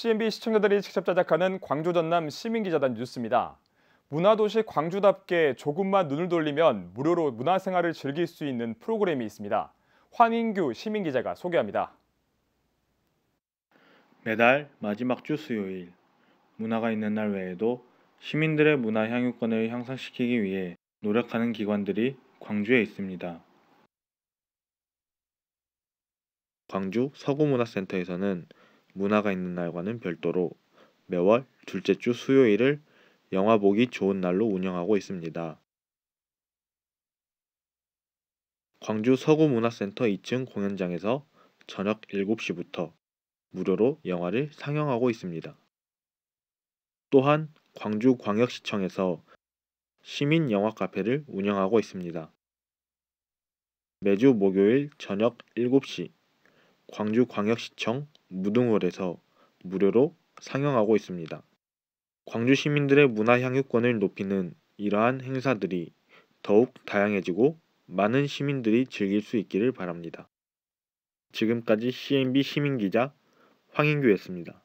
CNB 시청자들이 직접 제작하는 광주 전남 시민기자단 뉴스입니다. 문화도시 광주답게 조금만 눈을 돌리면 무료로 문화생활을 즐길 수 있는 프로그램이 있습니다. 환인규 시민기자가 소개합니다. 매달 마지막 주 수요일, 문화가 있는 날 외에도 시민들의 문화 향유권을 향상시키기 위해 노력하는 기관들이 광주에 있습니다. 광주 서구문화센터에서는 문화가 있는 날과는 별도로 매월 둘째 주 수요일을 영화 보기 좋은 날로 운영하고 있습니다. 광주 서구문화센터 2층 공연장에서 저녁 7시부터 무료로 영화를 상영하고 있습니다. 또한 광주광역시청에서 시민 영화 카페를 운영하고 있습니다. 매주 목요일 저녁 7시 광주광역시청 무등홀에서 무료로 상영하고 있습니다. 광주 시민들의 문화 향유권을 높이는 이러한 행사들이 더욱 다양해지고 많은 시민들이 즐길 수 있기를 바랍니다. 지금까지 CNB 시민기자 황인규였습니다.